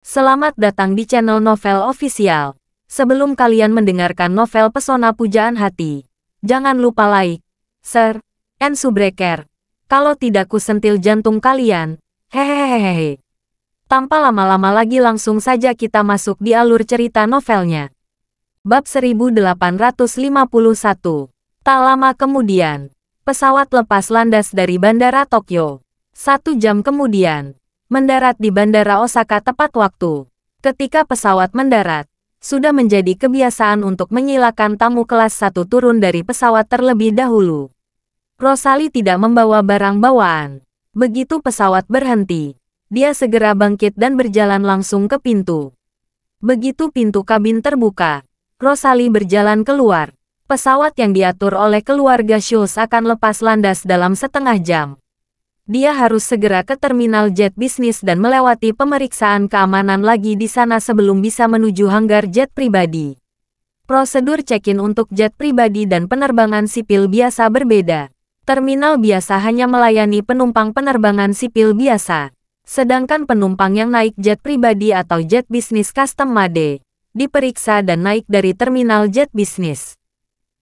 Selamat datang di channel Novel Official. Sebelum kalian mendengarkan novel Pesona Pujaan Hati, jangan lupa like, share, and subscribe. Kalau tidak kusentil jantung kalian, hehehehe. Tanpa lama-lama lagi langsung saja kita masuk di alur cerita novelnya. Bab 1851 Tak lama kemudian, pesawat lepas landas dari Bandara Tokyo. Satu jam kemudian, mendarat di Bandara Osaka tepat waktu. Ketika pesawat mendarat, sudah menjadi kebiasaan untuk menyilakan tamu kelas satu turun dari pesawat terlebih dahulu. Rosali tidak membawa barang bawaan. Begitu pesawat berhenti, dia segera bangkit dan berjalan langsung ke pintu. Begitu pintu kabin terbuka, Rosali berjalan keluar. Pesawat yang diatur oleh keluarga Schultz akan lepas landas dalam setengah jam. Dia harus segera ke terminal jet bisnis dan melewati pemeriksaan keamanan lagi di sana sebelum bisa menuju hanggar jet pribadi. Prosedur check-in untuk jet pribadi dan penerbangan sipil biasa berbeda. Terminal biasa hanya melayani penumpang penerbangan sipil biasa. Sedangkan penumpang yang naik jet pribadi atau jet bisnis custom made, diperiksa dan naik dari terminal jet bisnis.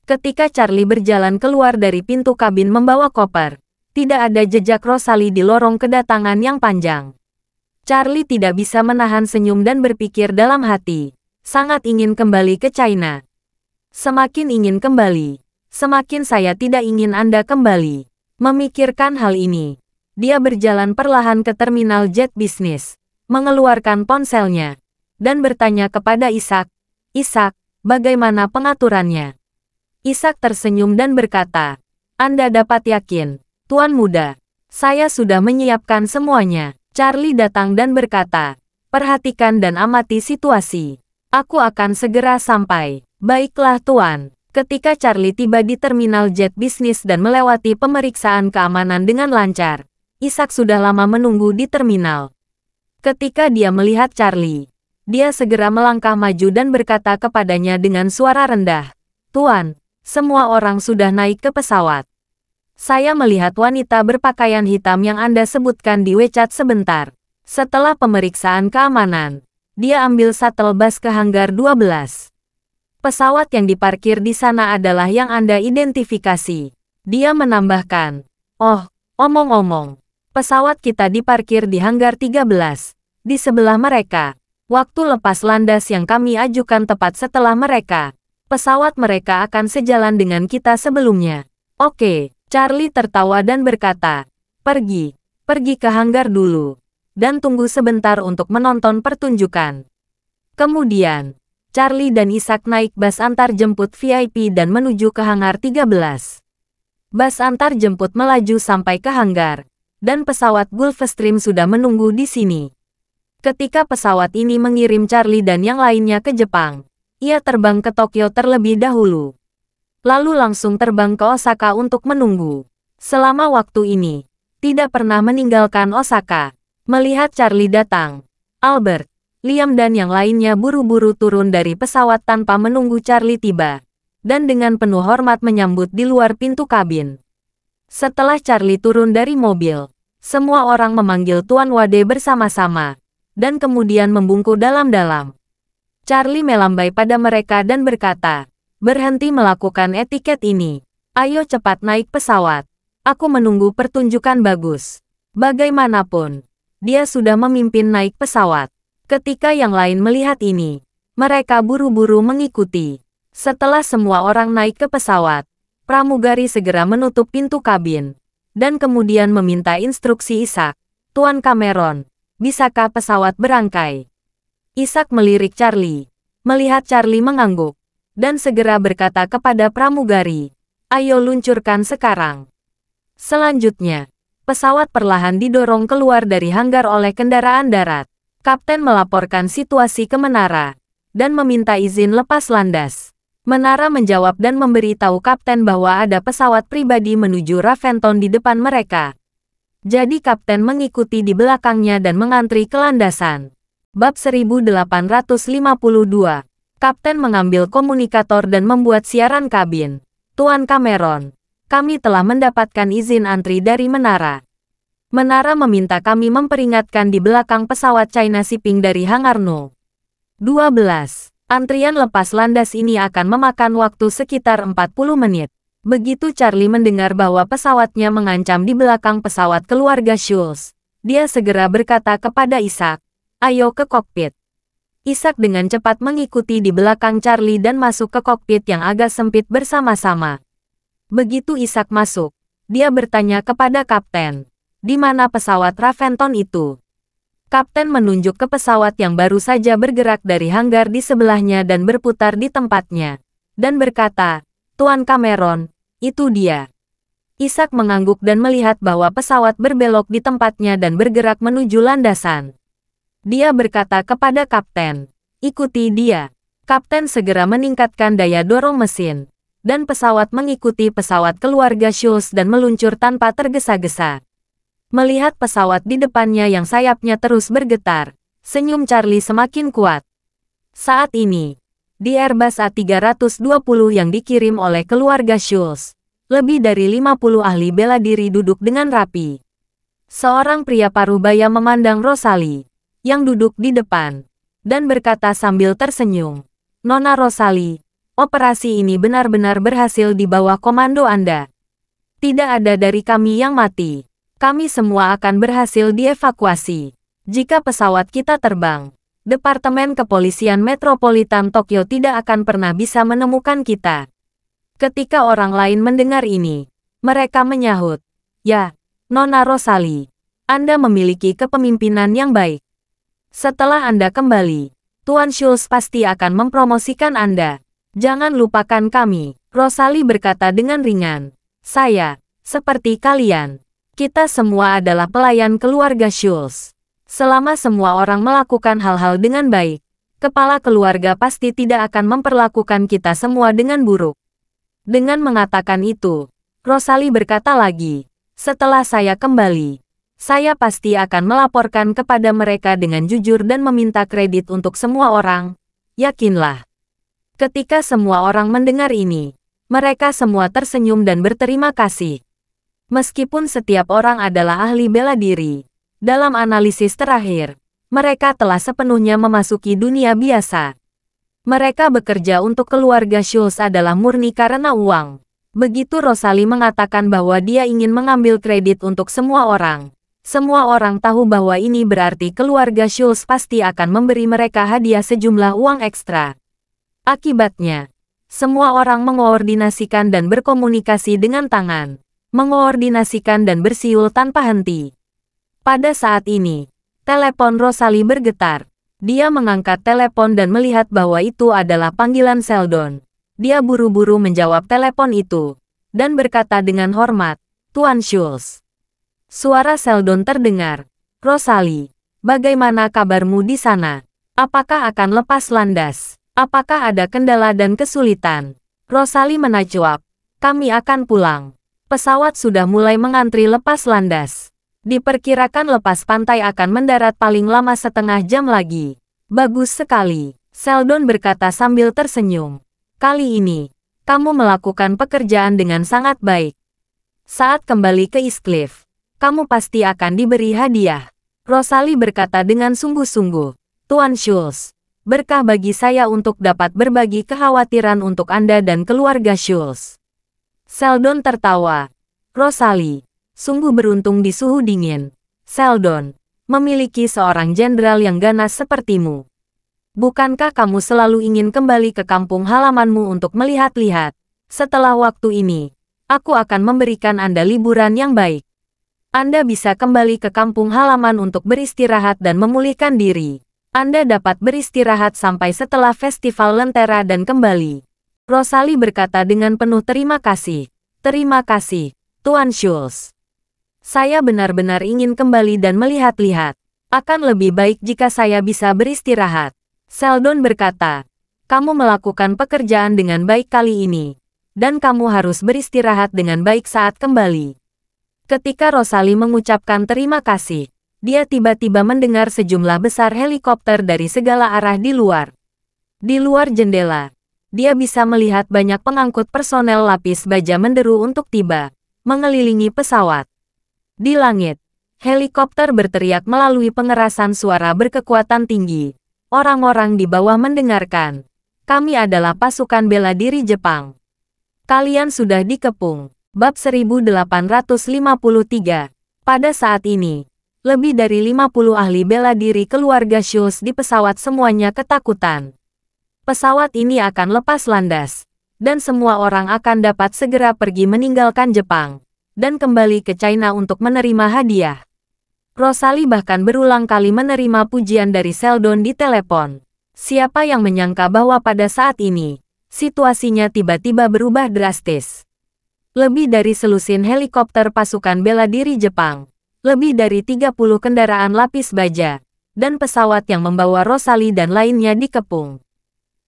Ketika Charlie berjalan keluar dari pintu kabin membawa koper, tidak ada jejak Rosali di lorong kedatangan yang panjang. Charlie tidak bisa menahan senyum dan berpikir dalam hati. Sangat ingin kembali ke China. Semakin ingin kembali, semakin saya tidak ingin Anda kembali. Memikirkan hal ini, dia berjalan perlahan ke terminal jet bisnis, mengeluarkan ponselnya, dan bertanya kepada Isak, Isak, bagaimana pengaturannya? Isak tersenyum dan berkata, Anda dapat yakin, Tuan muda, saya sudah menyiapkan semuanya. Charlie datang dan berkata, perhatikan dan amati situasi. Aku akan segera sampai. Baiklah tuan. Ketika Charlie tiba di terminal jet bisnis dan melewati pemeriksaan keamanan dengan lancar, Isaac sudah lama menunggu di terminal. Ketika dia melihat Charlie, dia segera melangkah maju dan berkata kepadanya dengan suara rendah, Tuan, semua orang sudah naik ke pesawat. Saya melihat wanita berpakaian hitam yang Anda sebutkan di WeChat sebentar. Setelah pemeriksaan keamanan, dia ambil shuttle bus ke hanggar 12. Pesawat yang diparkir di sana adalah yang Anda identifikasi. Dia menambahkan, Oh, omong-omong, pesawat kita diparkir di hanggar 13, di sebelah mereka. Waktu lepas landas yang kami ajukan tepat setelah mereka. Pesawat mereka akan sejalan dengan kita sebelumnya. Oke, Charlie tertawa dan berkata, Pergi, pergi ke hanggar dulu, dan tunggu sebentar untuk menonton pertunjukan. Kemudian, Charlie dan Isaac naik bus antar jemput VIP dan menuju ke hanggar 13. Bus antar jemput melaju sampai ke hanggar, dan pesawat Gulfstream sudah menunggu di sini. Ketika pesawat ini mengirim Charlie dan yang lainnya ke Jepang, ia terbang ke Tokyo terlebih dahulu lalu langsung terbang ke Osaka untuk menunggu. Selama waktu ini, tidak pernah meninggalkan Osaka. Melihat Charlie datang, Albert, Liam dan yang lainnya buru-buru turun dari pesawat tanpa menunggu Charlie tiba, dan dengan penuh hormat menyambut di luar pintu kabin. Setelah Charlie turun dari mobil, semua orang memanggil Tuan Wade bersama-sama, dan kemudian membungkuk dalam-dalam. Charlie melambai pada mereka dan berkata, Berhenti melakukan etiket ini. Ayo cepat naik pesawat. Aku menunggu pertunjukan bagus. Bagaimanapun, dia sudah memimpin naik pesawat. Ketika yang lain melihat ini, mereka buru-buru mengikuti. Setelah semua orang naik ke pesawat, pramugari segera menutup pintu kabin dan kemudian meminta instruksi Isak, Tuan Cameron, bisakah pesawat berangkai? Isak melirik Charlie, melihat Charlie mengangguk dan segera berkata kepada pramugari, ayo luncurkan sekarang. Selanjutnya, pesawat perlahan didorong keluar dari hanggar oleh kendaraan darat. Kapten melaporkan situasi ke menara dan meminta izin lepas landas. Menara menjawab dan memberi tahu kapten bahwa ada pesawat pribadi menuju Raventon di depan mereka. Jadi kapten mengikuti di belakangnya dan mengantri ke landasan. Bab 1852 Kapten mengambil komunikator dan membuat siaran kabin. Tuan Cameron, kami telah mendapatkan izin antri dari menara. Menara meminta kami memperingatkan di belakang pesawat China Shipping dari Hangar No. 12. Antrian lepas landas ini akan memakan waktu sekitar 40 menit. Begitu Charlie mendengar bahwa pesawatnya mengancam di belakang pesawat keluarga Schulz, dia segera berkata kepada Isaac, ayo ke kokpit. Isak dengan cepat mengikuti di belakang Charlie dan masuk ke kokpit yang agak sempit bersama-sama. Begitu Isak masuk, dia bertanya kepada kapten, di mana pesawat Raventon itu? Kapten menunjuk ke pesawat yang baru saja bergerak dari hanggar di sebelahnya dan berputar di tempatnya. Dan berkata, Tuan Cameron, itu dia. Isak mengangguk dan melihat bahwa pesawat berbelok di tempatnya dan bergerak menuju landasan. Dia berkata kepada kapten, ikuti dia. Kapten segera meningkatkan daya dorong mesin, dan pesawat mengikuti pesawat keluarga Schultz dan meluncur tanpa tergesa-gesa. Melihat pesawat di depannya yang sayapnya terus bergetar, senyum Charlie semakin kuat. Saat ini, di Airbus A320 yang dikirim oleh keluarga Schultz, lebih dari 50 ahli bela diri duduk dengan rapi. Seorang pria paruh baya memandang Rosalie yang duduk di depan, dan berkata sambil tersenyum, Nona Rosali, operasi ini benar-benar berhasil di bawah komando Anda. Tidak ada dari kami yang mati. Kami semua akan berhasil dievakuasi. Jika pesawat kita terbang, Departemen Kepolisian Metropolitan Tokyo tidak akan pernah bisa menemukan kita. Ketika orang lain mendengar ini, mereka menyahut, Ya, Nona Rosali, Anda memiliki kepemimpinan yang baik. Setelah Anda kembali, Tuan Schulz pasti akan mempromosikan Anda. Jangan lupakan kami, Rosali berkata dengan ringan. Saya, seperti kalian, kita semua adalah pelayan keluarga Schulz. Selama semua orang melakukan hal-hal dengan baik, kepala keluarga pasti tidak akan memperlakukan kita semua dengan buruk. Dengan mengatakan itu, Rosali berkata lagi, setelah saya kembali, saya pasti akan melaporkan kepada mereka dengan jujur dan meminta kredit untuk semua orang. Yakinlah. Ketika semua orang mendengar ini, mereka semua tersenyum dan berterima kasih. Meskipun setiap orang adalah ahli bela diri, dalam analisis terakhir, mereka telah sepenuhnya memasuki dunia biasa. Mereka bekerja untuk keluarga Schultz adalah murni karena uang. Begitu Rosali mengatakan bahwa dia ingin mengambil kredit untuk semua orang, semua orang tahu bahwa ini berarti keluarga Schulz pasti akan memberi mereka hadiah sejumlah uang ekstra. Akibatnya, semua orang mengoordinasikan dan berkomunikasi dengan tangan, mengoordinasikan dan bersiul tanpa henti. Pada saat ini, telepon Rosali bergetar. Dia mengangkat telepon dan melihat bahwa itu adalah panggilan Seldon. Dia buru-buru menjawab telepon itu dan berkata dengan hormat, "Tuan Schulz." Suara Seldon terdengar. Rosali, bagaimana kabarmu di sana? Apakah akan lepas landas? Apakah ada kendala dan kesulitan? Rosali menacuap. Kami akan pulang. Pesawat sudah mulai mengantri lepas landas. Diperkirakan lepas pantai akan mendarat paling lama setengah jam lagi. Bagus sekali, Seldon berkata sambil tersenyum. Kali ini, kamu melakukan pekerjaan dengan sangat baik. Saat kembali ke East Cliff, kamu pasti akan diberi hadiah. Rosali berkata dengan sungguh-sungguh, Tuan Schulz, berkah bagi saya untuk dapat berbagi kekhawatiran untuk Anda dan keluarga Schulz. Seldon tertawa. Rosali, sungguh beruntung di suhu dingin. Seldon, memiliki seorang jenderal yang ganas sepertimu. Bukankah kamu selalu ingin kembali ke kampung halamanmu untuk melihat-lihat? Setelah waktu ini, aku akan memberikan Anda liburan yang baik. Anda bisa kembali ke kampung halaman untuk beristirahat dan memulihkan diri. Anda dapat beristirahat sampai setelah festival Lentera dan kembali. Rosali berkata dengan penuh terima kasih. Terima kasih, Tuan Schulz. Saya benar-benar ingin kembali dan melihat-lihat. Akan lebih baik jika saya bisa beristirahat. Seldon berkata, kamu melakukan pekerjaan dengan baik kali ini. Dan kamu harus beristirahat dengan baik saat kembali. Ketika Rosali mengucapkan terima kasih, dia tiba-tiba mendengar sejumlah besar helikopter dari segala arah di luar. Di luar jendela, dia bisa melihat banyak pengangkut personel lapis baja menderu untuk tiba, mengelilingi pesawat. Di langit, helikopter berteriak melalui pengerasan suara berkekuatan tinggi. Orang-orang di bawah mendengarkan. Kami adalah pasukan bela diri Jepang. Kalian sudah dikepung. Bab 1853. Pada saat ini, lebih dari 50 ahli bela diri keluarga Shus di pesawat semuanya ketakutan. Pesawat ini akan lepas landas, dan semua orang akan dapat segera pergi meninggalkan Jepang, dan kembali ke China untuk menerima hadiah. Rosali bahkan berulang kali menerima pujian dari Seldon di telepon. Siapa yang menyangka bahwa pada saat ini, situasinya tiba-tiba berubah drastis lebih dari selusin helikopter pasukan bela diri Jepang, lebih dari 30 kendaraan lapis baja, dan pesawat yang membawa Rosali dan lainnya dikepung.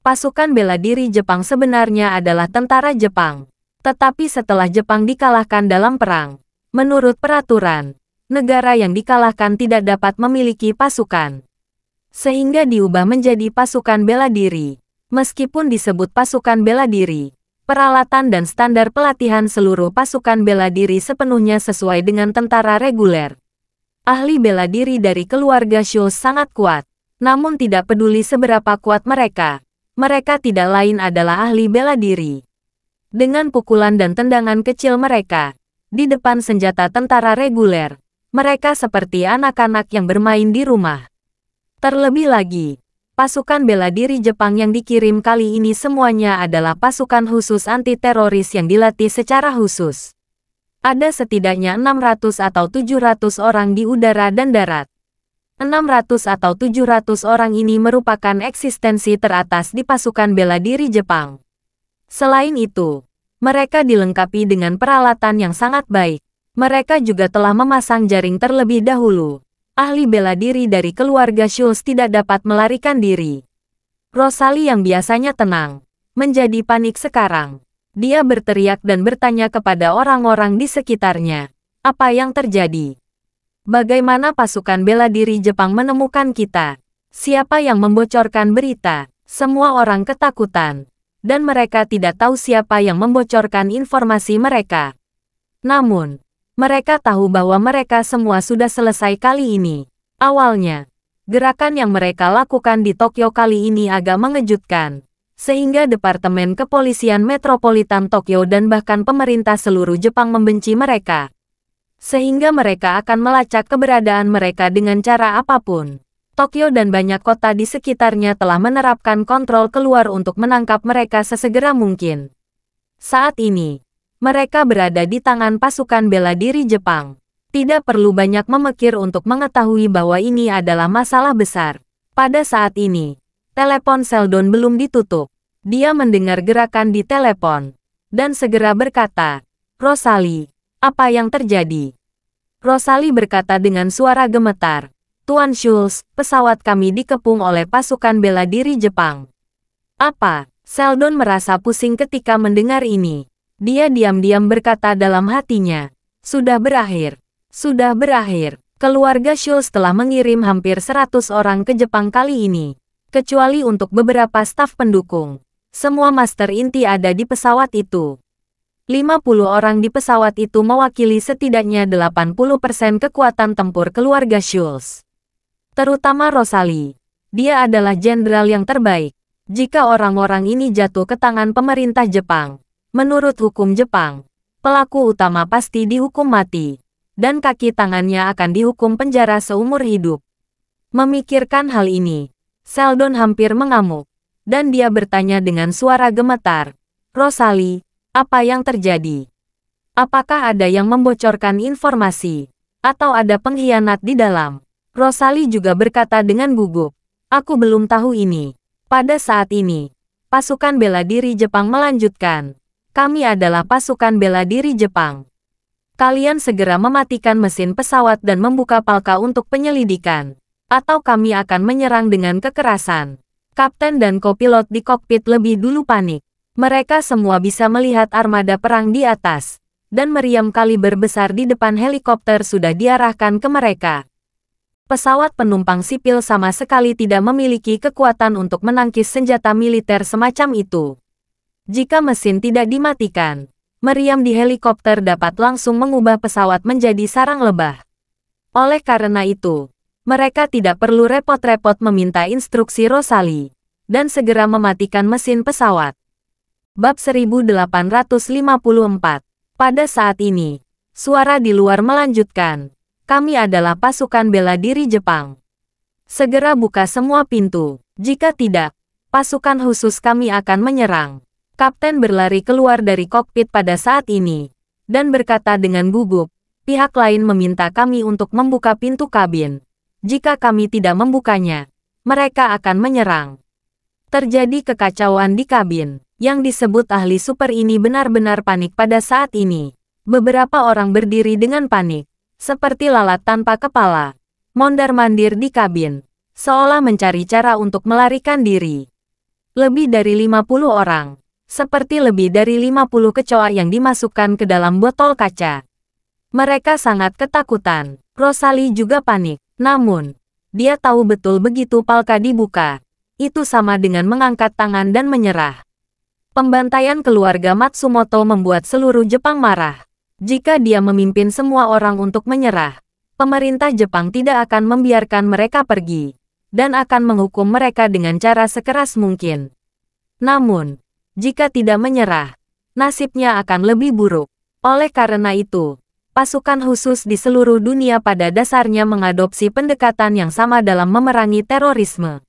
Pasukan bela diri Jepang sebenarnya adalah tentara Jepang. Tetapi setelah Jepang dikalahkan dalam perang, menurut peraturan, negara yang dikalahkan tidak dapat memiliki pasukan. Sehingga diubah menjadi pasukan bela diri. Meskipun disebut pasukan bela diri, peralatan dan standar pelatihan seluruh pasukan bela diri sepenuhnya sesuai dengan tentara reguler. Ahli bela diri dari keluarga Shou sangat kuat, namun tidak peduli seberapa kuat mereka. Mereka tidak lain adalah ahli bela diri. Dengan pukulan dan tendangan kecil mereka, di depan senjata tentara reguler, mereka seperti anak-anak yang bermain di rumah. Terlebih lagi, pasukan bela diri Jepang yang dikirim kali ini semuanya adalah pasukan khusus anti-teroris yang dilatih secara khusus. Ada setidaknya 600 atau 700 orang di udara dan darat. 600 atau 700 orang ini merupakan eksistensi teratas di pasukan bela diri Jepang. Selain itu, mereka dilengkapi dengan peralatan yang sangat baik. Mereka juga telah memasang jaring terlebih dahulu ahli bela diri dari keluarga Schulz tidak dapat melarikan diri. Rosali yang biasanya tenang, menjadi panik sekarang. Dia berteriak dan bertanya kepada orang-orang di sekitarnya, apa yang terjadi? Bagaimana pasukan bela diri Jepang menemukan kita? Siapa yang membocorkan berita? Semua orang ketakutan. Dan mereka tidak tahu siapa yang membocorkan informasi mereka. Namun, mereka tahu bahwa mereka semua sudah selesai kali ini. Awalnya, gerakan yang mereka lakukan di Tokyo kali ini agak mengejutkan. Sehingga Departemen Kepolisian Metropolitan Tokyo dan bahkan pemerintah seluruh Jepang membenci mereka. Sehingga mereka akan melacak keberadaan mereka dengan cara apapun. Tokyo dan banyak kota di sekitarnya telah menerapkan kontrol keluar untuk menangkap mereka sesegera mungkin. Saat ini, mereka berada di tangan pasukan bela diri Jepang. Tidak perlu banyak memekir untuk mengetahui bahwa ini adalah masalah besar. Pada saat ini, telepon Seldon belum ditutup. Dia mendengar gerakan di telepon dan segera berkata, Rosali, apa yang terjadi? Rosali berkata dengan suara gemetar, Tuan Schulz, pesawat kami dikepung oleh pasukan bela diri Jepang. Apa? Seldon merasa pusing ketika mendengar ini. Dia diam-diam berkata dalam hatinya, sudah berakhir, sudah berakhir. Keluarga Shul telah mengirim hampir 100 orang ke Jepang kali ini, kecuali untuk beberapa staf pendukung. Semua master inti ada di pesawat itu. 50 orang di pesawat itu mewakili setidaknya 80% kekuatan tempur keluarga Schulz. Terutama Rosalie. Dia adalah jenderal yang terbaik. Jika orang-orang ini jatuh ke tangan pemerintah Jepang, Menurut hukum Jepang, pelaku utama pasti dihukum mati, dan kaki tangannya akan dihukum penjara seumur hidup. Memikirkan hal ini, Seldon hampir mengamuk, dan dia bertanya dengan suara gemetar, Rosali, apa yang terjadi? Apakah ada yang membocorkan informasi, atau ada pengkhianat di dalam? Rosali juga berkata dengan gugup, Aku belum tahu ini. Pada saat ini, pasukan bela diri Jepang melanjutkan kami adalah pasukan bela diri Jepang. Kalian segera mematikan mesin pesawat dan membuka palka untuk penyelidikan. Atau kami akan menyerang dengan kekerasan. Kapten dan kopilot di kokpit lebih dulu panik. Mereka semua bisa melihat armada perang di atas. Dan meriam kaliber besar di depan helikopter sudah diarahkan ke mereka. Pesawat penumpang sipil sama sekali tidak memiliki kekuatan untuk menangkis senjata militer semacam itu. Jika mesin tidak dimatikan, meriam di helikopter dapat langsung mengubah pesawat menjadi sarang lebah. Oleh karena itu, mereka tidak perlu repot-repot meminta instruksi Rosali dan segera mematikan mesin pesawat. Bab 1854 Pada saat ini, suara di luar melanjutkan, kami adalah pasukan bela diri Jepang. Segera buka semua pintu, jika tidak, pasukan khusus kami akan menyerang. Kapten berlari keluar dari kokpit pada saat ini, dan berkata dengan gugup, pihak lain meminta kami untuk membuka pintu kabin. Jika kami tidak membukanya, mereka akan menyerang. Terjadi kekacauan di kabin, yang disebut ahli super ini benar-benar panik pada saat ini. Beberapa orang berdiri dengan panik, seperti lalat tanpa kepala, mondar-mandir di kabin, seolah mencari cara untuk melarikan diri. Lebih dari 50 orang, seperti lebih dari 50 kecoa yang dimasukkan ke dalam botol kaca. Mereka sangat ketakutan. Rosali juga panik. Namun, dia tahu betul begitu palka dibuka. Itu sama dengan mengangkat tangan dan menyerah. Pembantaian keluarga Matsumoto membuat seluruh Jepang marah. Jika dia memimpin semua orang untuk menyerah, pemerintah Jepang tidak akan membiarkan mereka pergi dan akan menghukum mereka dengan cara sekeras mungkin. Namun, jika tidak menyerah, nasibnya akan lebih buruk. Oleh karena itu, pasukan khusus di seluruh dunia pada dasarnya mengadopsi pendekatan yang sama dalam memerangi terorisme.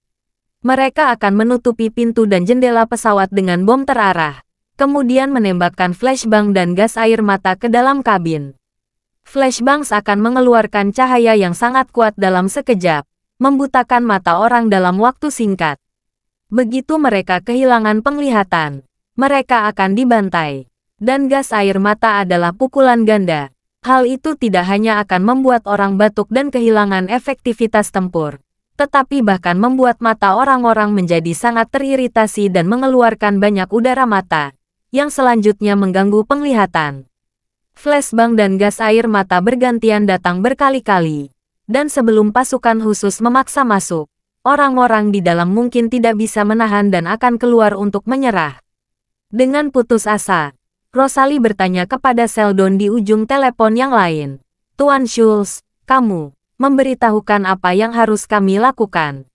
Mereka akan menutupi pintu dan jendela pesawat dengan bom terarah, kemudian menembakkan flashbang dan gas air mata ke dalam kabin. Flashbangs akan mengeluarkan cahaya yang sangat kuat dalam sekejap, membutakan mata orang dalam waktu singkat. Begitu mereka kehilangan penglihatan, mereka akan dibantai. Dan gas air mata adalah pukulan ganda. Hal itu tidak hanya akan membuat orang batuk dan kehilangan efektivitas tempur, tetapi bahkan membuat mata orang-orang menjadi sangat teriritasi dan mengeluarkan banyak udara mata, yang selanjutnya mengganggu penglihatan. Flashbang dan gas air mata bergantian datang berkali-kali, dan sebelum pasukan khusus memaksa masuk, orang-orang di dalam mungkin tidak bisa menahan dan akan keluar untuk menyerah. Dengan putus asa, Rosali bertanya kepada Seldon di ujung telepon yang lain. Tuan Schulz, kamu memberitahukan apa yang harus kami lakukan.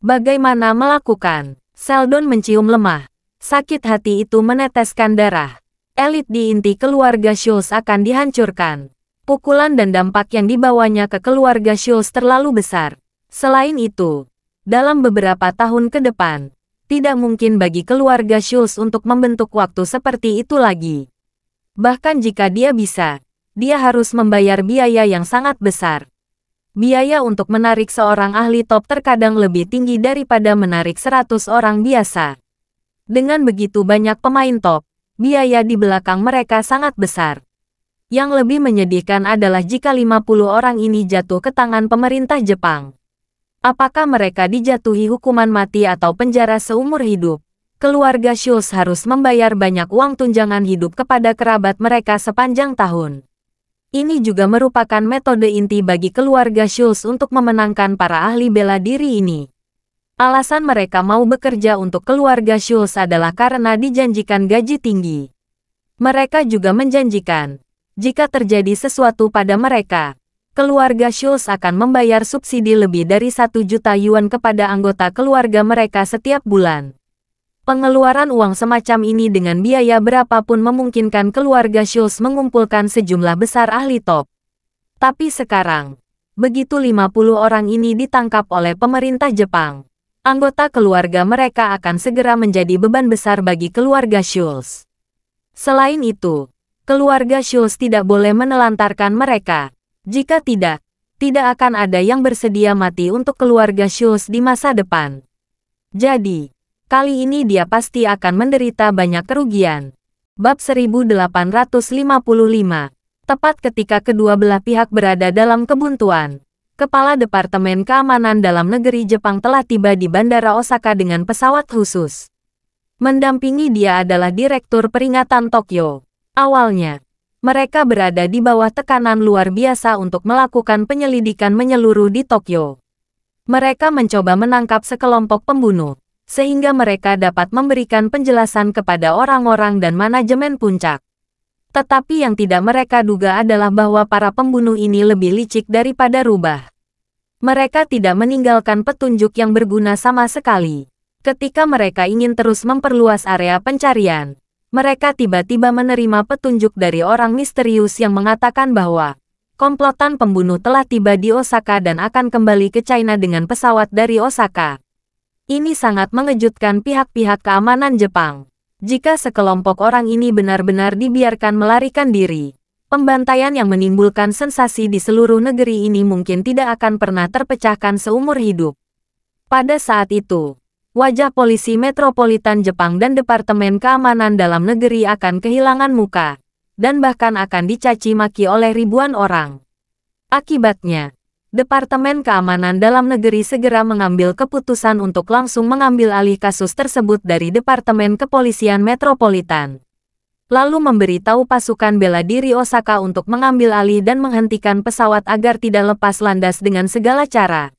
Bagaimana melakukan? Seldon mencium lemah. Sakit hati itu meneteskan darah. Elit di inti keluarga Schulz akan dihancurkan. Pukulan dan dampak yang dibawanya ke keluarga Schulz terlalu besar. Selain itu, dalam beberapa tahun ke depan, tidak mungkin bagi keluarga Schulz untuk membentuk waktu seperti itu lagi. Bahkan jika dia bisa, dia harus membayar biaya yang sangat besar. Biaya untuk menarik seorang ahli top terkadang lebih tinggi daripada menarik 100 orang biasa. Dengan begitu banyak pemain top, biaya di belakang mereka sangat besar. Yang lebih menyedihkan adalah jika 50 orang ini jatuh ke tangan pemerintah Jepang. Apakah mereka dijatuhi hukuman mati atau penjara seumur hidup? Keluarga Schulz harus membayar banyak uang tunjangan hidup kepada kerabat mereka sepanjang tahun. Ini juga merupakan metode inti bagi keluarga Schulz untuk memenangkan para ahli bela diri ini. Alasan mereka mau bekerja untuk keluarga Schulz adalah karena dijanjikan gaji tinggi. Mereka juga menjanjikan, jika terjadi sesuatu pada mereka, keluarga Schulz akan membayar subsidi lebih dari 1 juta yuan kepada anggota keluarga mereka setiap bulan. Pengeluaran uang semacam ini dengan biaya berapapun memungkinkan keluarga Schulz mengumpulkan sejumlah besar ahli top. Tapi sekarang, begitu 50 orang ini ditangkap oleh pemerintah Jepang, anggota keluarga mereka akan segera menjadi beban besar bagi keluarga Schulz. Selain itu, keluarga Schulz tidak boleh menelantarkan mereka. Jika tidak, tidak akan ada yang bersedia mati untuk keluarga Shus di masa depan. Jadi, kali ini dia pasti akan menderita banyak kerugian. Bab 1855 Tepat ketika kedua belah pihak berada dalam kebuntuan, Kepala Departemen Keamanan dalam Negeri Jepang telah tiba di Bandara Osaka dengan pesawat khusus. Mendampingi dia adalah Direktur Peringatan Tokyo. Awalnya, mereka berada di bawah tekanan luar biasa untuk melakukan penyelidikan menyeluruh di Tokyo. Mereka mencoba menangkap sekelompok pembunuh, sehingga mereka dapat memberikan penjelasan kepada orang-orang dan manajemen puncak. Tetapi yang tidak mereka duga adalah bahwa para pembunuh ini lebih licik daripada rubah. Mereka tidak meninggalkan petunjuk yang berguna sama sekali ketika mereka ingin terus memperluas area pencarian mereka tiba-tiba menerima petunjuk dari orang misterius yang mengatakan bahwa komplotan pembunuh telah tiba di Osaka dan akan kembali ke China dengan pesawat dari Osaka. Ini sangat mengejutkan pihak-pihak keamanan Jepang. Jika sekelompok orang ini benar-benar dibiarkan melarikan diri, pembantaian yang menimbulkan sensasi di seluruh negeri ini mungkin tidak akan pernah terpecahkan seumur hidup. Pada saat itu, wajah polisi metropolitan Jepang dan Departemen Keamanan Dalam Negeri akan kehilangan muka, dan bahkan akan dicaci maki oleh ribuan orang. Akibatnya, Departemen Keamanan Dalam Negeri segera mengambil keputusan untuk langsung mengambil alih kasus tersebut dari Departemen Kepolisian Metropolitan. Lalu memberi tahu pasukan bela diri Osaka untuk mengambil alih dan menghentikan pesawat agar tidak lepas landas dengan segala cara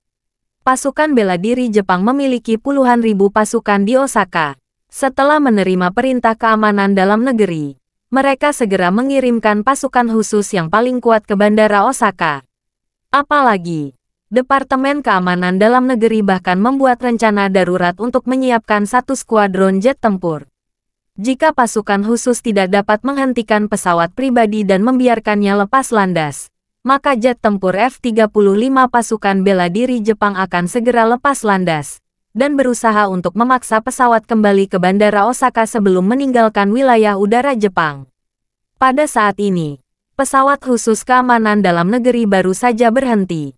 pasukan bela diri Jepang memiliki puluhan ribu pasukan di Osaka. Setelah menerima perintah keamanan dalam negeri, mereka segera mengirimkan pasukan khusus yang paling kuat ke Bandara Osaka. Apalagi, Departemen Keamanan Dalam Negeri bahkan membuat rencana darurat untuk menyiapkan satu skuadron jet tempur. Jika pasukan khusus tidak dapat menghentikan pesawat pribadi dan membiarkannya lepas landas, maka jet tempur F-35 pasukan bela diri Jepang akan segera lepas landas dan berusaha untuk memaksa pesawat kembali ke Bandara Osaka sebelum meninggalkan wilayah udara Jepang. Pada saat ini, pesawat khusus keamanan dalam negeri baru saja berhenti.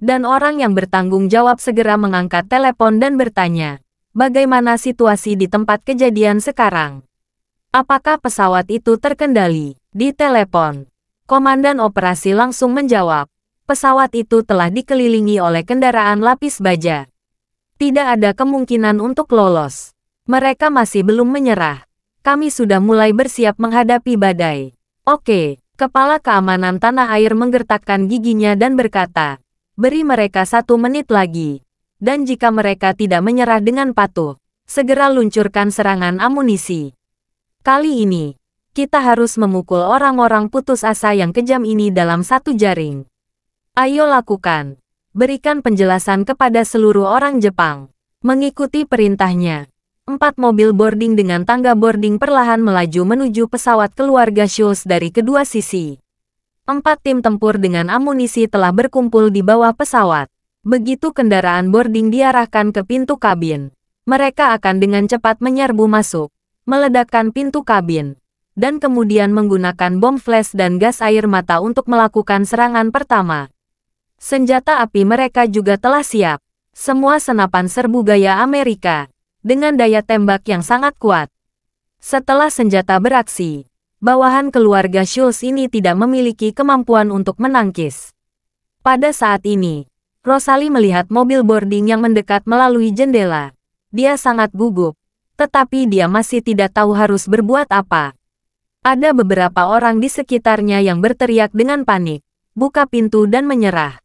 Dan orang yang bertanggung jawab segera mengangkat telepon dan bertanya, bagaimana situasi di tempat kejadian sekarang? Apakah pesawat itu terkendali? Di telepon, Komandan operasi langsung menjawab, pesawat itu telah dikelilingi oleh kendaraan lapis baja. Tidak ada kemungkinan untuk lolos. Mereka masih belum menyerah. Kami sudah mulai bersiap menghadapi badai. Oke, kepala keamanan tanah air menggertakkan giginya dan berkata, beri mereka satu menit lagi. Dan jika mereka tidak menyerah dengan patuh, segera luncurkan serangan amunisi. Kali ini, kita harus memukul orang-orang putus asa yang kejam ini dalam satu jaring. Ayo lakukan. Berikan penjelasan kepada seluruh orang Jepang. Mengikuti perintahnya. Empat mobil boarding dengan tangga boarding perlahan melaju menuju pesawat keluarga Schultz dari kedua sisi. Empat tim tempur dengan amunisi telah berkumpul di bawah pesawat. Begitu kendaraan boarding diarahkan ke pintu kabin, mereka akan dengan cepat menyerbu masuk, meledakkan pintu kabin dan kemudian menggunakan bom flash dan gas air mata untuk melakukan serangan pertama. Senjata api mereka juga telah siap. Semua senapan serbu gaya Amerika, dengan daya tembak yang sangat kuat. Setelah senjata beraksi, bawahan keluarga Schulz ini tidak memiliki kemampuan untuk menangkis. Pada saat ini, Rosali melihat mobil boarding yang mendekat melalui jendela. Dia sangat gugup, tetapi dia masih tidak tahu harus berbuat apa. Ada beberapa orang di sekitarnya yang berteriak dengan panik, buka pintu dan menyerah.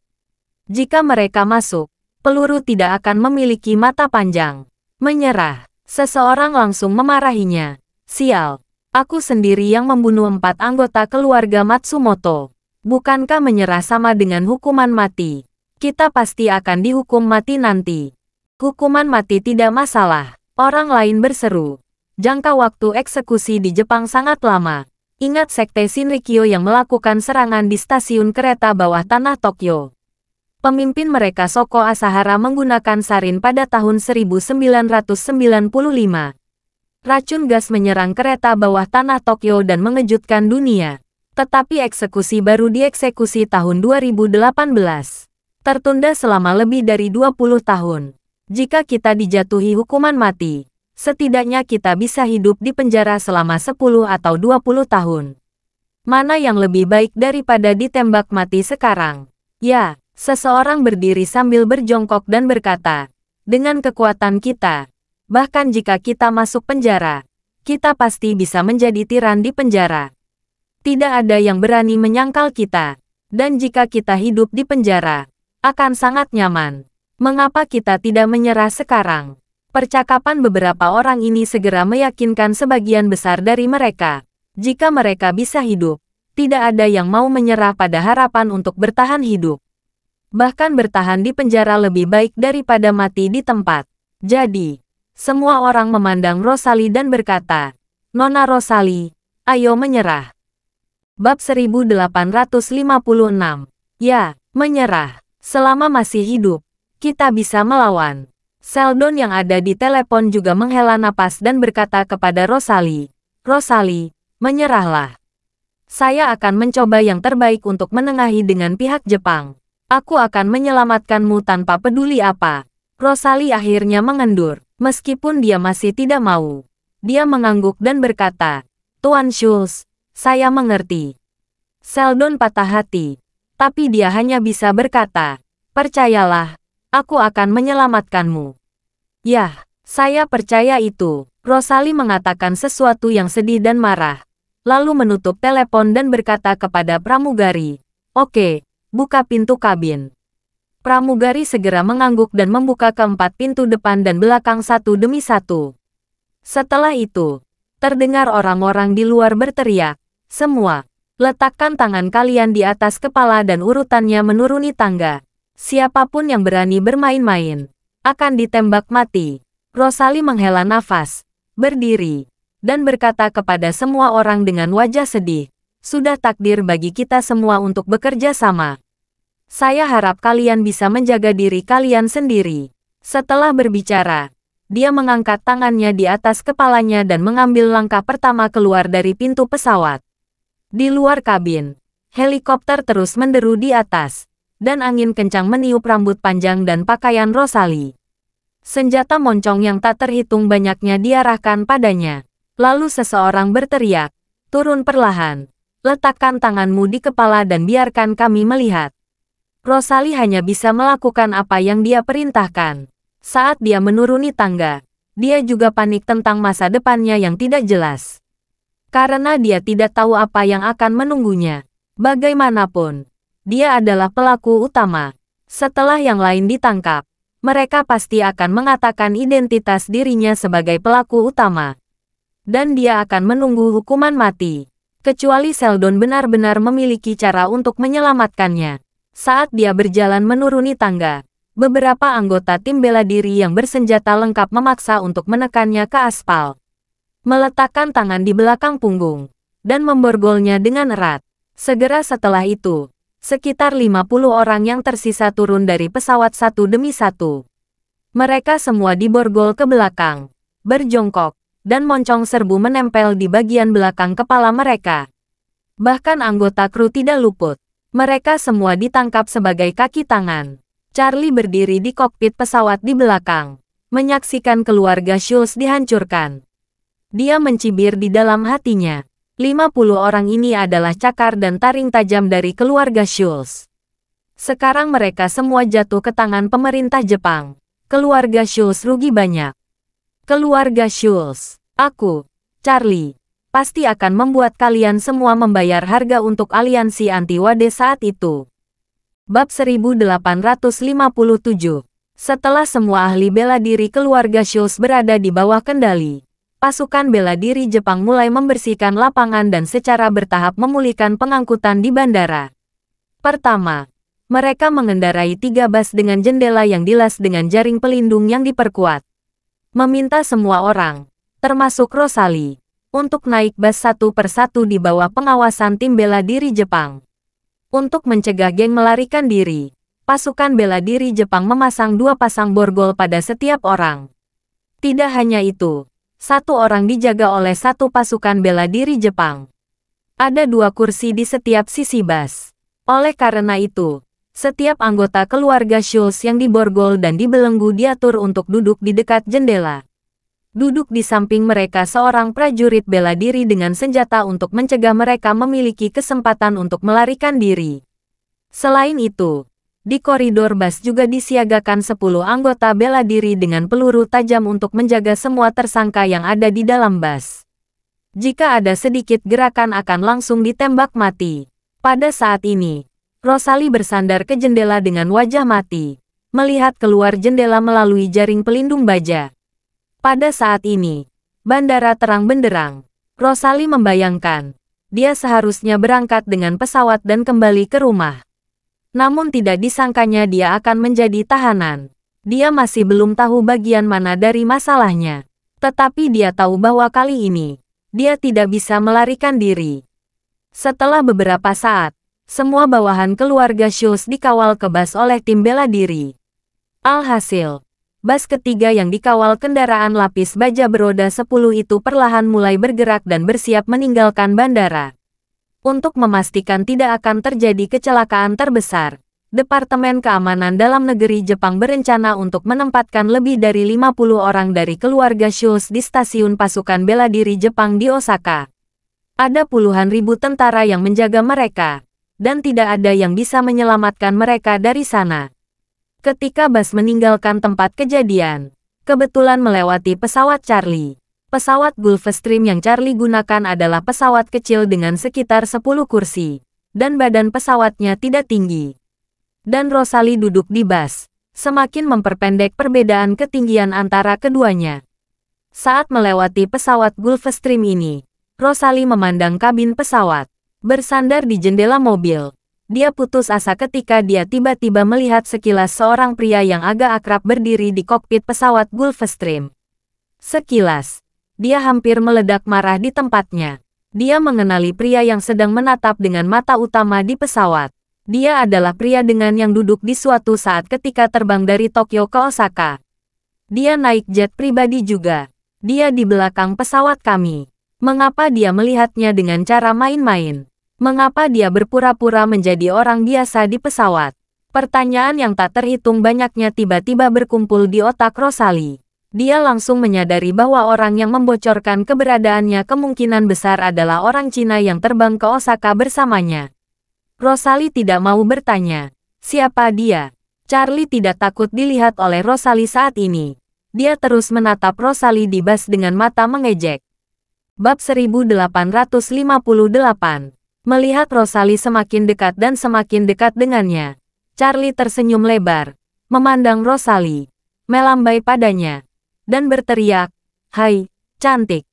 Jika mereka masuk, peluru tidak akan memiliki mata panjang. Menyerah, seseorang langsung memarahinya. Sial, aku sendiri yang membunuh empat anggota keluarga Matsumoto. Bukankah menyerah sama dengan hukuman mati? Kita pasti akan dihukum mati nanti. Hukuman mati tidak masalah. Orang lain berseru jangka waktu eksekusi di Jepang sangat lama. Ingat Sekte Shinrikyo yang melakukan serangan di stasiun kereta bawah tanah Tokyo. Pemimpin mereka Soko Asahara menggunakan sarin pada tahun 1995. Racun gas menyerang kereta bawah tanah Tokyo dan mengejutkan dunia. Tetapi eksekusi baru dieksekusi tahun 2018. Tertunda selama lebih dari 20 tahun. Jika kita dijatuhi hukuman mati, setidaknya kita bisa hidup di penjara selama 10 atau 20 tahun. Mana yang lebih baik daripada ditembak mati sekarang? Ya, seseorang berdiri sambil berjongkok dan berkata, dengan kekuatan kita, bahkan jika kita masuk penjara, kita pasti bisa menjadi tiran di penjara. Tidak ada yang berani menyangkal kita. Dan jika kita hidup di penjara, akan sangat nyaman. Mengapa kita tidak menyerah sekarang? Percakapan beberapa orang ini segera meyakinkan sebagian besar dari mereka. Jika mereka bisa hidup, tidak ada yang mau menyerah pada harapan untuk bertahan hidup. Bahkan bertahan di penjara lebih baik daripada mati di tempat. Jadi, semua orang memandang Rosali dan berkata, Nona Rosali, ayo menyerah. Bab 1856 Ya, menyerah. Selama masih hidup, kita bisa melawan. Seldon yang ada di telepon juga menghela napas dan berkata kepada Rosali, Rosali, menyerahlah. Saya akan mencoba yang terbaik untuk menengahi dengan pihak Jepang. Aku akan menyelamatkanmu tanpa peduli apa. Rosali akhirnya mengendur, meskipun dia masih tidak mau. Dia mengangguk dan berkata, Tuan Schulz, saya mengerti. Seldon patah hati, tapi dia hanya bisa berkata, percayalah, Aku akan menyelamatkanmu. Yah, saya percaya itu. Rosali mengatakan sesuatu yang sedih dan marah. Lalu menutup telepon dan berkata kepada pramugari, Oke, buka pintu kabin. Pramugari segera mengangguk dan membuka keempat pintu depan dan belakang satu demi satu. Setelah itu, terdengar orang-orang di luar berteriak, Semua, letakkan tangan kalian di atas kepala dan urutannya menuruni tangga. Siapapun yang berani bermain-main, akan ditembak mati. Rosali menghela nafas, berdiri, dan berkata kepada semua orang dengan wajah sedih, sudah takdir bagi kita semua untuk bekerja sama. Saya harap kalian bisa menjaga diri kalian sendiri. Setelah berbicara, dia mengangkat tangannya di atas kepalanya dan mengambil langkah pertama keluar dari pintu pesawat. Di luar kabin, helikopter terus menderu di atas, dan angin kencang meniup rambut panjang dan pakaian Rosali. Senjata moncong yang tak terhitung banyaknya diarahkan padanya. Lalu seseorang berteriak, turun perlahan, letakkan tanganmu di kepala dan biarkan kami melihat. Rosali hanya bisa melakukan apa yang dia perintahkan. Saat dia menuruni tangga, dia juga panik tentang masa depannya yang tidak jelas. Karena dia tidak tahu apa yang akan menunggunya. Bagaimanapun, dia adalah pelaku utama. Setelah yang lain ditangkap, mereka pasti akan mengatakan identitas dirinya sebagai pelaku utama. Dan dia akan menunggu hukuman mati. Kecuali Seldon benar-benar memiliki cara untuk menyelamatkannya. Saat dia berjalan menuruni tangga, beberapa anggota tim bela diri yang bersenjata lengkap memaksa untuk menekannya ke aspal. Meletakkan tangan di belakang punggung, dan memborgolnya dengan erat. Segera setelah itu, Sekitar 50 orang yang tersisa turun dari pesawat satu demi satu. Mereka semua diborgol ke belakang, berjongkok, dan moncong serbu menempel di bagian belakang kepala mereka. Bahkan anggota kru tidak luput. Mereka semua ditangkap sebagai kaki tangan. Charlie berdiri di kokpit pesawat di belakang, menyaksikan keluarga Schultz dihancurkan. Dia mencibir di dalam hatinya. 50 orang ini adalah cakar dan taring tajam dari keluarga Schulz. Sekarang mereka semua jatuh ke tangan pemerintah Jepang. Keluarga Schulz rugi banyak. Keluarga Schulz, aku, Charlie, pasti akan membuat kalian semua membayar harga untuk aliansi anti-wade saat itu. Bab 1857 Setelah semua ahli bela diri keluarga Schulz berada di bawah kendali, pasukan bela diri Jepang mulai membersihkan lapangan dan secara bertahap memulihkan pengangkutan di bandara. Pertama, mereka mengendarai tiga bus dengan jendela yang dilas dengan jaring pelindung yang diperkuat. Meminta semua orang, termasuk Rosali, untuk naik bus satu persatu di bawah pengawasan tim bela diri Jepang. Untuk mencegah geng melarikan diri, pasukan bela diri Jepang memasang dua pasang borgol pada setiap orang. Tidak hanya itu, satu orang dijaga oleh satu pasukan bela diri Jepang. Ada dua kursi di setiap sisi bas. Oleh karena itu, setiap anggota keluarga Schultz yang diborgol dan dibelenggu diatur untuk duduk di dekat jendela. Duduk di samping mereka seorang prajurit bela diri dengan senjata untuk mencegah mereka memiliki kesempatan untuk melarikan diri. Selain itu, di koridor bus juga disiagakan 10 anggota bela diri dengan peluru tajam untuk menjaga semua tersangka yang ada di dalam bus. Jika ada sedikit gerakan akan langsung ditembak mati. Pada saat ini, Rosali bersandar ke jendela dengan wajah mati, melihat keluar jendela melalui jaring pelindung baja. Pada saat ini, bandara terang benderang. Rosali membayangkan, dia seharusnya berangkat dengan pesawat dan kembali ke rumah. Namun tidak disangkanya dia akan menjadi tahanan. Dia masih belum tahu bagian mana dari masalahnya. Tetapi dia tahu bahwa kali ini, dia tidak bisa melarikan diri. Setelah beberapa saat, semua bawahan keluarga Shus dikawal ke kebas oleh tim bela diri. Alhasil, bas ketiga yang dikawal kendaraan lapis baja beroda 10 itu perlahan mulai bergerak dan bersiap meninggalkan bandara. Untuk memastikan tidak akan terjadi kecelakaan terbesar, Departemen Keamanan Dalam Negeri Jepang berencana untuk menempatkan lebih dari 50 orang dari keluarga Shuls di stasiun pasukan bela diri Jepang di Osaka. Ada puluhan ribu tentara yang menjaga mereka, dan tidak ada yang bisa menyelamatkan mereka dari sana. Ketika Bas meninggalkan tempat kejadian, kebetulan melewati pesawat Charlie. Pesawat Gulfstream yang Charlie gunakan adalah pesawat kecil dengan sekitar 10 kursi, dan badan pesawatnya tidak tinggi. Dan Rosalie duduk di bas, semakin memperpendek perbedaan ketinggian antara keduanya. Saat melewati pesawat Gulfstream ini, Rosalie memandang kabin pesawat, bersandar di jendela mobil. Dia putus asa ketika dia tiba-tiba melihat sekilas seorang pria yang agak akrab berdiri di kokpit pesawat Gulfstream. Sekilas, dia hampir meledak marah di tempatnya. Dia mengenali pria yang sedang menatap dengan mata utama di pesawat. Dia adalah pria dengan yang duduk di suatu saat ketika terbang dari Tokyo ke Osaka. Dia naik jet pribadi juga. Dia di belakang pesawat kami. Mengapa dia melihatnya dengan cara main-main? Mengapa dia berpura-pura menjadi orang biasa di pesawat? Pertanyaan yang tak terhitung banyaknya tiba-tiba berkumpul di otak Rosalie dia langsung menyadari bahwa orang yang membocorkan keberadaannya kemungkinan besar adalah orang Cina yang terbang ke Osaka bersamanya. Rosali tidak mau bertanya, siapa dia? Charlie tidak takut dilihat oleh Rosali saat ini. Dia terus menatap Rosali di bas dengan mata mengejek. Bab 1858 Melihat Rosali semakin dekat dan semakin dekat dengannya, Charlie tersenyum lebar, memandang Rosali, melambai padanya dan berteriak, Hai, cantik.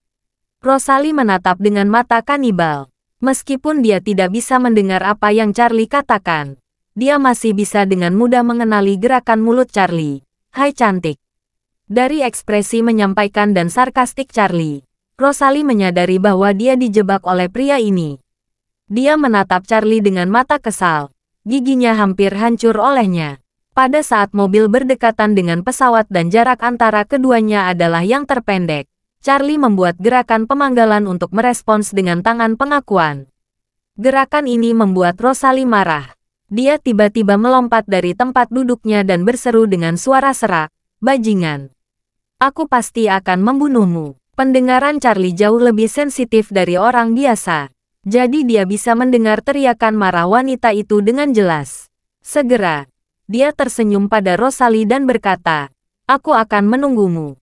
Rosali menatap dengan mata kanibal. Meskipun dia tidak bisa mendengar apa yang Charlie katakan, dia masih bisa dengan mudah mengenali gerakan mulut Charlie. Hai cantik. Dari ekspresi menyampaikan dan sarkastik Charlie, Rosali menyadari bahwa dia dijebak oleh pria ini. Dia menatap Charlie dengan mata kesal. Giginya hampir hancur olehnya. Pada saat mobil berdekatan dengan pesawat dan jarak antara keduanya adalah yang terpendek, Charlie membuat gerakan pemanggalan untuk merespons dengan tangan pengakuan. Gerakan ini membuat Rosalie marah. Dia tiba-tiba melompat dari tempat duduknya dan berseru dengan suara serak, bajingan. Aku pasti akan membunuhmu. Pendengaran Charlie jauh lebih sensitif dari orang biasa. Jadi dia bisa mendengar teriakan marah wanita itu dengan jelas. Segera, dia tersenyum pada Rosali dan berkata, Aku akan menunggumu.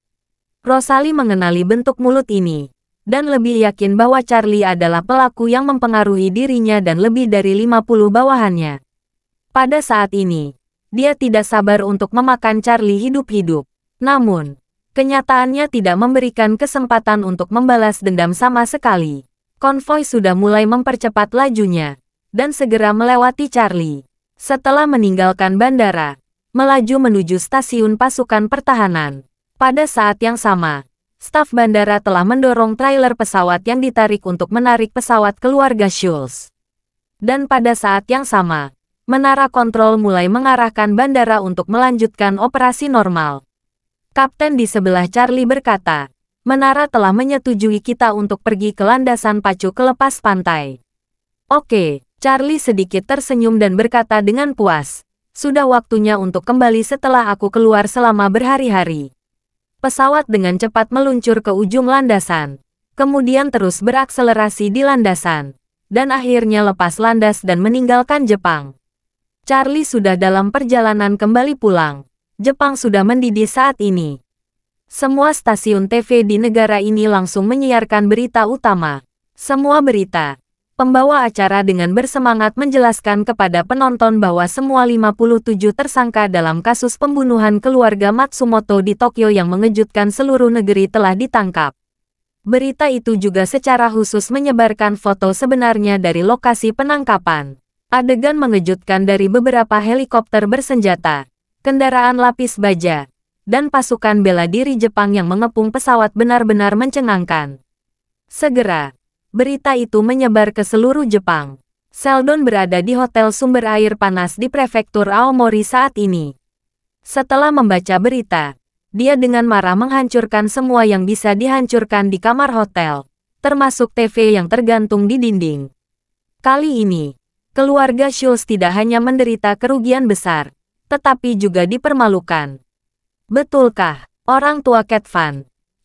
Rosali mengenali bentuk mulut ini, dan lebih yakin bahwa Charlie adalah pelaku yang mempengaruhi dirinya dan lebih dari 50 bawahannya. Pada saat ini, dia tidak sabar untuk memakan Charlie hidup-hidup. Namun, kenyataannya tidak memberikan kesempatan untuk membalas dendam sama sekali. Konvoi sudah mulai mempercepat lajunya, dan segera melewati Charlie. Setelah meninggalkan bandara, melaju menuju stasiun pasukan pertahanan. Pada saat yang sama, staf bandara telah mendorong trailer pesawat yang ditarik untuk menarik pesawat keluarga Schulz. Dan pada saat yang sama, menara kontrol mulai mengarahkan bandara untuk melanjutkan operasi normal. Kapten di sebelah Charlie berkata, Menara telah menyetujui kita untuk pergi ke landasan pacu kelepas pantai. Oke, Charlie sedikit tersenyum dan berkata dengan puas, sudah waktunya untuk kembali setelah aku keluar selama berhari-hari. Pesawat dengan cepat meluncur ke ujung landasan, kemudian terus berakselerasi di landasan, dan akhirnya lepas landas dan meninggalkan Jepang. Charlie sudah dalam perjalanan kembali pulang. Jepang sudah mendidih saat ini. Semua stasiun TV di negara ini langsung menyiarkan berita utama. Semua berita, Pembawa acara dengan bersemangat menjelaskan kepada penonton bahwa semua 57 tersangka dalam kasus pembunuhan keluarga Matsumoto di Tokyo yang mengejutkan seluruh negeri telah ditangkap. Berita itu juga secara khusus menyebarkan foto sebenarnya dari lokasi penangkapan. Adegan mengejutkan dari beberapa helikopter bersenjata, kendaraan lapis baja, dan pasukan bela diri Jepang yang mengepung pesawat benar-benar mencengangkan. Segera, Berita itu menyebar ke seluruh Jepang. Seldon berada di hotel sumber air panas di prefektur Aomori saat ini. Setelah membaca berita, dia dengan marah menghancurkan semua yang bisa dihancurkan di kamar hotel, termasuk TV yang tergantung di dinding. Kali ini, keluarga Schulz tidak hanya menderita kerugian besar, tetapi juga dipermalukan. Betulkah, orang tua Cat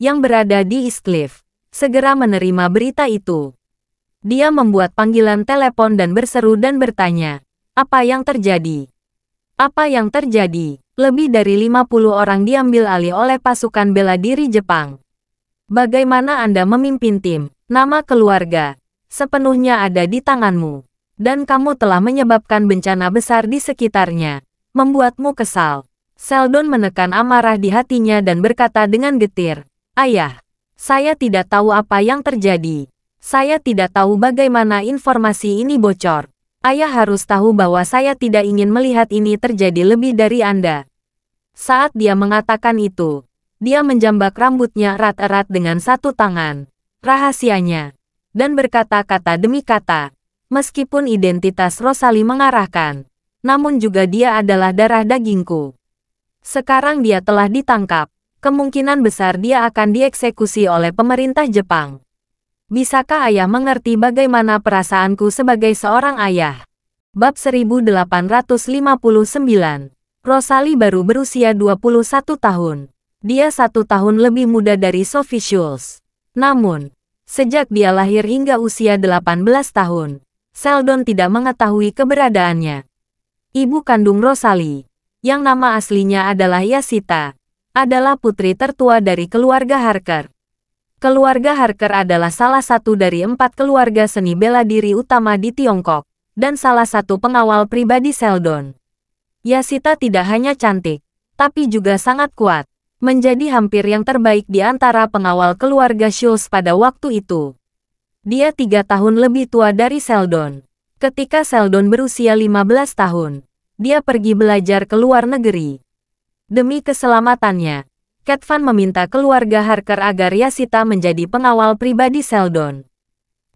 yang berada di East Cliff, segera menerima berita itu. Dia membuat panggilan telepon dan berseru dan bertanya, apa yang terjadi? Apa yang terjadi? Lebih dari 50 orang diambil alih oleh pasukan bela diri Jepang. Bagaimana Anda memimpin tim? Nama keluarga sepenuhnya ada di tanganmu. Dan kamu telah menyebabkan bencana besar di sekitarnya. Membuatmu kesal. Seldon menekan amarah di hatinya dan berkata dengan getir, Ayah, saya tidak tahu apa yang terjadi. Saya tidak tahu bagaimana informasi ini bocor. Ayah harus tahu bahwa saya tidak ingin melihat ini terjadi lebih dari Anda. Saat dia mengatakan itu, dia menjambak rambutnya erat-erat dengan satu tangan. Rahasianya. Dan berkata kata demi kata. Meskipun identitas Rosali mengarahkan, namun juga dia adalah darah dagingku. Sekarang dia telah ditangkap kemungkinan besar dia akan dieksekusi oleh pemerintah Jepang. Bisakah ayah mengerti bagaimana perasaanku sebagai seorang ayah? Bab 1859 Rosali baru berusia 21 tahun. Dia satu tahun lebih muda dari Sophie Schultz. Namun, sejak dia lahir hingga usia 18 tahun, Seldon tidak mengetahui keberadaannya. Ibu kandung Rosali, yang nama aslinya adalah Yasita, adalah putri tertua dari keluarga Harker. Keluarga Harker adalah salah satu dari empat keluarga seni bela diri utama di Tiongkok, dan salah satu pengawal pribadi Seldon. Yasita tidak hanya cantik, tapi juga sangat kuat, menjadi hampir yang terbaik di antara pengawal keluarga Schultz pada waktu itu. Dia tiga tahun lebih tua dari Seldon. Ketika Seldon berusia 15 tahun, dia pergi belajar ke luar negeri Demi keselamatannya, Cat meminta keluarga Harker agar Yasita menjadi pengawal pribadi Seldon.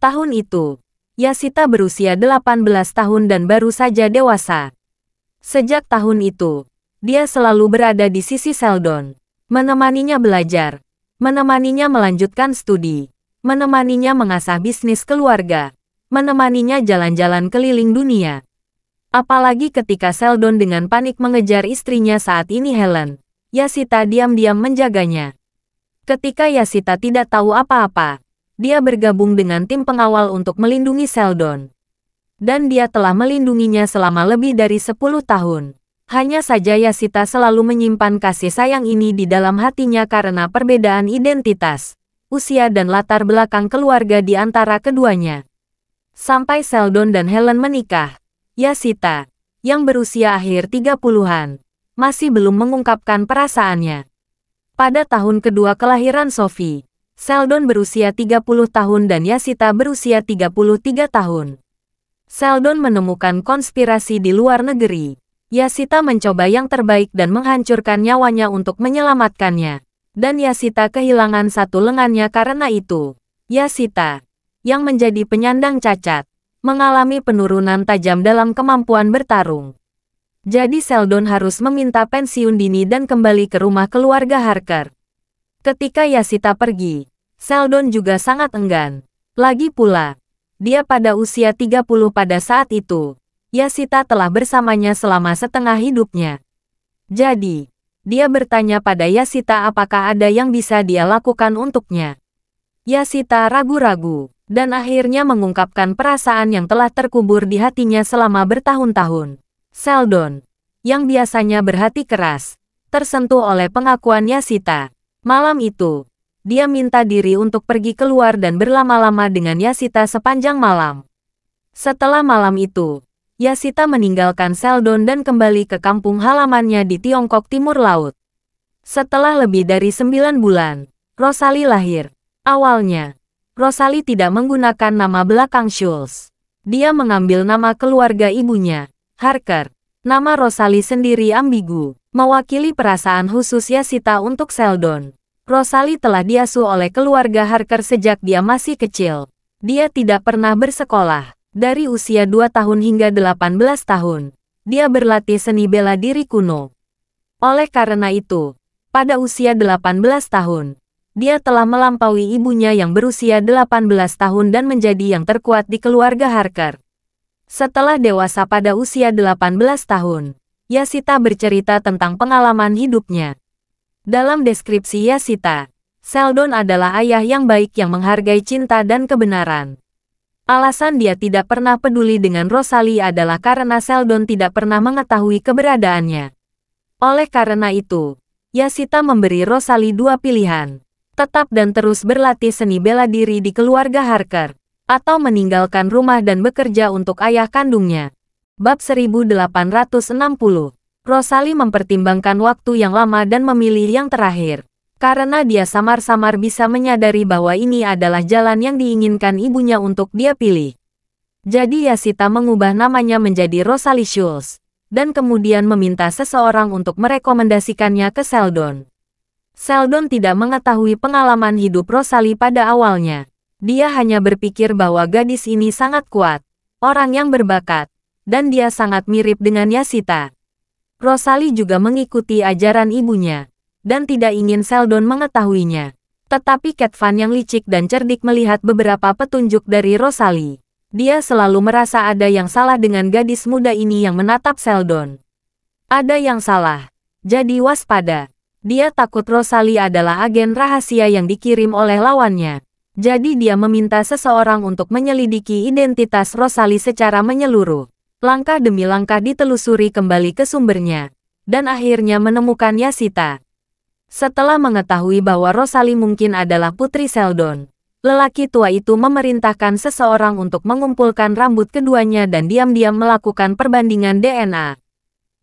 Tahun itu, Yasita berusia 18 tahun dan baru saja dewasa. Sejak tahun itu, dia selalu berada di sisi Seldon, menemaninya belajar, menemaninya melanjutkan studi, menemaninya mengasah bisnis keluarga, menemaninya jalan-jalan keliling dunia. Apalagi ketika Seldon dengan panik mengejar istrinya saat ini Helen. Yasita diam-diam menjaganya. Ketika Yasita tidak tahu apa-apa, dia bergabung dengan tim pengawal untuk melindungi Seldon. Dan dia telah melindunginya selama lebih dari 10 tahun. Hanya saja Yasita selalu menyimpan kasih sayang ini di dalam hatinya karena perbedaan identitas, usia dan latar belakang keluarga di antara keduanya. Sampai Seldon dan Helen menikah, Yasita, yang berusia akhir 30-an, masih belum mengungkapkan perasaannya. Pada tahun kedua kelahiran Sofi, Seldon berusia 30 tahun dan Yasita berusia 33 tahun. Seldon menemukan konspirasi di luar negeri. Yasita mencoba yang terbaik dan menghancurkan nyawanya untuk menyelamatkannya. Dan Yasita kehilangan satu lengannya karena itu. Yasita, yang menjadi penyandang cacat, mengalami penurunan tajam dalam kemampuan bertarung. Jadi Seldon harus meminta pensiun dini dan kembali ke rumah keluarga Harker. Ketika Yasita pergi, Seldon juga sangat enggan. Lagi pula, dia pada usia 30 pada saat itu. Yasita telah bersamanya selama setengah hidupnya. Jadi, dia bertanya pada Yasita apakah ada yang bisa dia lakukan untuknya. Yasita ragu-ragu dan akhirnya mengungkapkan perasaan yang telah terkubur di hatinya selama bertahun-tahun. Seldon, yang biasanya berhati keras, tersentuh oleh pengakuan Yasita. Malam itu, dia minta diri untuk pergi keluar dan berlama-lama dengan Yasita sepanjang malam. Setelah malam itu, Yasita meninggalkan Seldon dan kembali ke kampung halamannya di Tiongkok Timur Laut. Setelah lebih dari sembilan bulan, Rosali lahir. Awalnya, Rosali tidak menggunakan nama belakang Schulz. Dia mengambil nama keluarga ibunya, Harker. Nama Rosali sendiri ambigu, mewakili perasaan khusus Yasita untuk Seldon. Rosali telah diasuh oleh keluarga Harker sejak dia masih kecil. Dia tidak pernah bersekolah. Dari usia 2 tahun hingga 18 tahun, dia berlatih seni bela diri kuno. Oleh karena itu, pada usia 18 tahun, dia telah melampaui ibunya yang berusia 18 tahun dan menjadi yang terkuat di keluarga Harker. Setelah dewasa pada usia 18 tahun, Yasita bercerita tentang pengalaman hidupnya. Dalam deskripsi Yasita, Seldon adalah ayah yang baik yang menghargai cinta dan kebenaran. Alasan dia tidak pernah peduli dengan Rosali adalah karena Seldon tidak pernah mengetahui keberadaannya. Oleh karena itu, Yasita memberi Rosali dua pilihan, tetap dan terus berlatih seni bela diri di keluarga Harker, atau meninggalkan rumah dan bekerja untuk ayah kandungnya. Bab 1860 Rosalie mempertimbangkan waktu yang lama dan memilih yang terakhir. Karena dia samar-samar bisa menyadari bahwa ini adalah jalan yang diinginkan ibunya untuk dia pilih. Jadi Yasita mengubah namanya menjadi Rosalie Schulz, dan kemudian meminta seseorang untuk merekomendasikannya ke Seldon. Seldon tidak mengetahui pengalaman hidup Rosali pada awalnya. Dia hanya berpikir bahwa gadis ini sangat kuat, orang yang berbakat, dan dia sangat mirip dengan Yasita. Rosali juga mengikuti ajaran ibunya, dan tidak ingin Seldon mengetahuinya. Tetapi Cat yang licik dan cerdik melihat beberapa petunjuk dari Rosali. Dia selalu merasa ada yang salah dengan gadis muda ini yang menatap Seldon. Ada yang salah. Jadi waspada. Dia takut Rosalie adalah agen rahasia yang dikirim oleh lawannya. Jadi dia meminta seseorang untuk menyelidiki identitas Rosalie secara menyeluruh. Langkah demi langkah ditelusuri kembali ke sumbernya. Dan akhirnya menemukan Yasita. Setelah mengetahui bahwa Rosalie mungkin adalah putri Seldon, lelaki tua itu memerintahkan seseorang untuk mengumpulkan rambut keduanya dan diam-diam melakukan perbandingan DNA.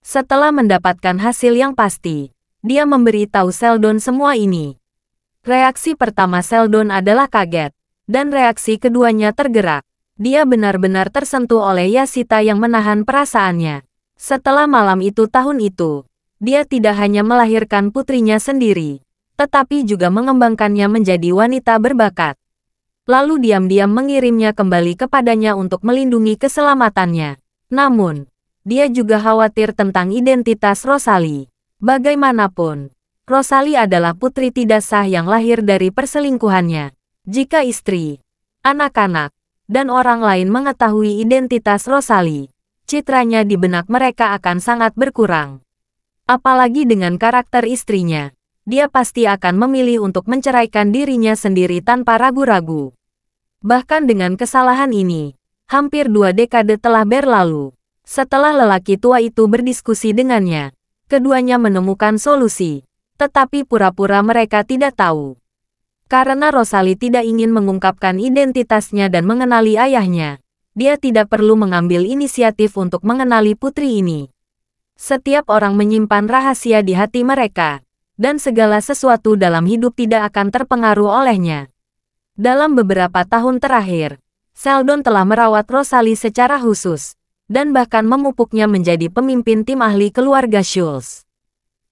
Setelah mendapatkan hasil yang pasti, dia memberi tahu Seldon semua ini. Reaksi pertama Seldon adalah kaget, dan reaksi keduanya tergerak. Dia benar-benar tersentuh oleh Yasita yang menahan perasaannya. Setelah malam itu tahun itu, dia tidak hanya melahirkan putrinya sendiri, tetapi juga mengembangkannya menjadi wanita berbakat. Lalu diam-diam mengirimnya kembali kepadanya untuk melindungi keselamatannya. Namun, dia juga khawatir tentang identitas Rosalie. Bagaimanapun, Rosali adalah putri tidak sah yang lahir dari perselingkuhannya. Jika istri, anak-anak, dan orang lain mengetahui identitas Rosali, citranya di benak mereka akan sangat berkurang. Apalagi dengan karakter istrinya, dia pasti akan memilih untuk menceraikan dirinya sendiri tanpa ragu-ragu. Bahkan dengan kesalahan ini, hampir dua dekade telah berlalu. Setelah lelaki tua itu berdiskusi dengannya, keduanya menemukan solusi. Tetapi pura-pura mereka tidak tahu. Karena Rosali tidak ingin mengungkapkan identitasnya dan mengenali ayahnya, dia tidak perlu mengambil inisiatif untuk mengenali putri ini. Setiap orang menyimpan rahasia di hati mereka, dan segala sesuatu dalam hidup tidak akan terpengaruh olehnya. Dalam beberapa tahun terakhir, Seldon telah merawat Rosali secara khusus dan bahkan memupuknya menjadi pemimpin tim ahli keluarga Schulz.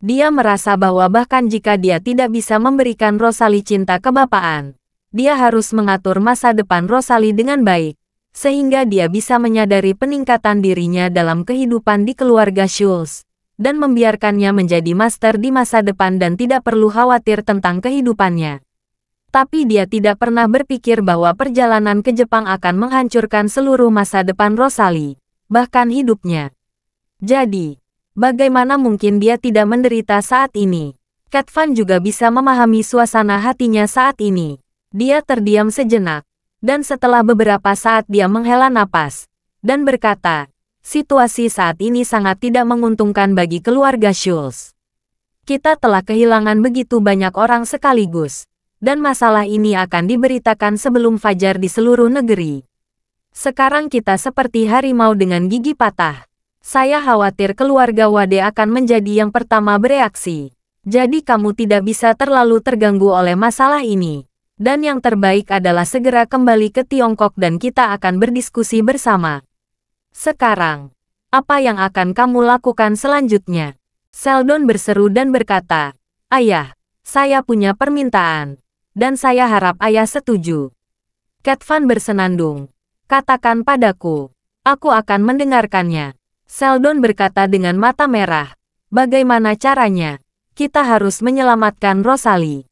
Dia merasa bahwa bahkan jika dia tidak bisa memberikan Rosali cinta kebapaan, dia harus mengatur masa depan Rosali dengan baik, sehingga dia bisa menyadari peningkatan dirinya dalam kehidupan di keluarga Schulz, dan membiarkannya menjadi master di masa depan dan tidak perlu khawatir tentang kehidupannya. Tapi dia tidak pernah berpikir bahwa perjalanan ke Jepang akan menghancurkan seluruh masa depan Rosalie bahkan hidupnya. Jadi, bagaimana mungkin dia tidak menderita saat ini? Kat Van juga bisa memahami suasana hatinya saat ini. Dia terdiam sejenak, dan setelah beberapa saat dia menghela napas, dan berkata, situasi saat ini sangat tidak menguntungkan bagi keluarga Schulz. Kita telah kehilangan begitu banyak orang sekaligus, dan masalah ini akan diberitakan sebelum fajar di seluruh negeri. Sekarang kita seperti harimau dengan gigi patah. Saya khawatir keluarga Wade akan menjadi yang pertama bereaksi. Jadi kamu tidak bisa terlalu terganggu oleh masalah ini. Dan yang terbaik adalah segera kembali ke Tiongkok dan kita akan berdiskusi bersama. Sekarang, apa yang akan kamu lakukan selanjutnya? Seldon berseru dan berkata, Ayah, saya punya permintaan. Dan saya harap ayah setuju. Kat bersenandung. Katakan padaku. Aku akan mendengarkannya. Seldon berkata dengan mata merah. Bagaimana caranya? Kita harus menyelamatkan Rosali.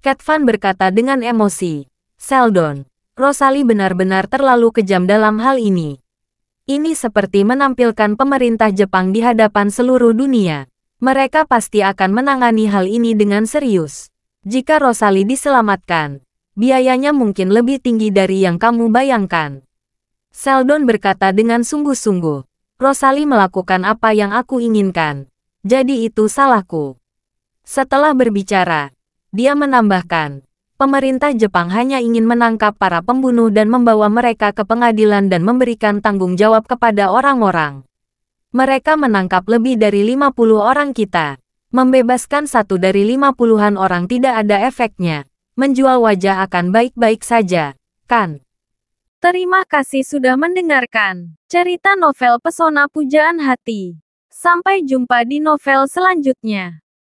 Cat berkata dengan emosi. Seldon, Rosali benar-benar terlalu kejam dalam hal ini. Ini seperti menampilkan pemerintah Jepang di hadapan seluruh dunia. Mereka pasti akan menangani hal ini dengan serius. Jika Rosali diselamatkan, biayanya mungkin lebih tinggi dari yang kamu bayangkan. Seldon berkata dengan sungguh-sungguh. Rosali melakukan apa yang aku inginkan. Jadi itu salahku. Setelah berbicara, dia menambahkan, pemerintah Jepang hanya ingin menangkap para pembunuh dan membawa mereka ke pengadilan dan memberikan tanggung jawab kepada orang-orang. Mereka menangkap lebih dari 50 orang kita. Membebaskan satu dari lima puluhan orang tidak ada efeknya. Menjual wajah akan baik-baik saja, kan? Terima kasih sudah mendengarkan cerita novel Pesona Pujaan Hati. Sampai jumpa di novel selanjutnya.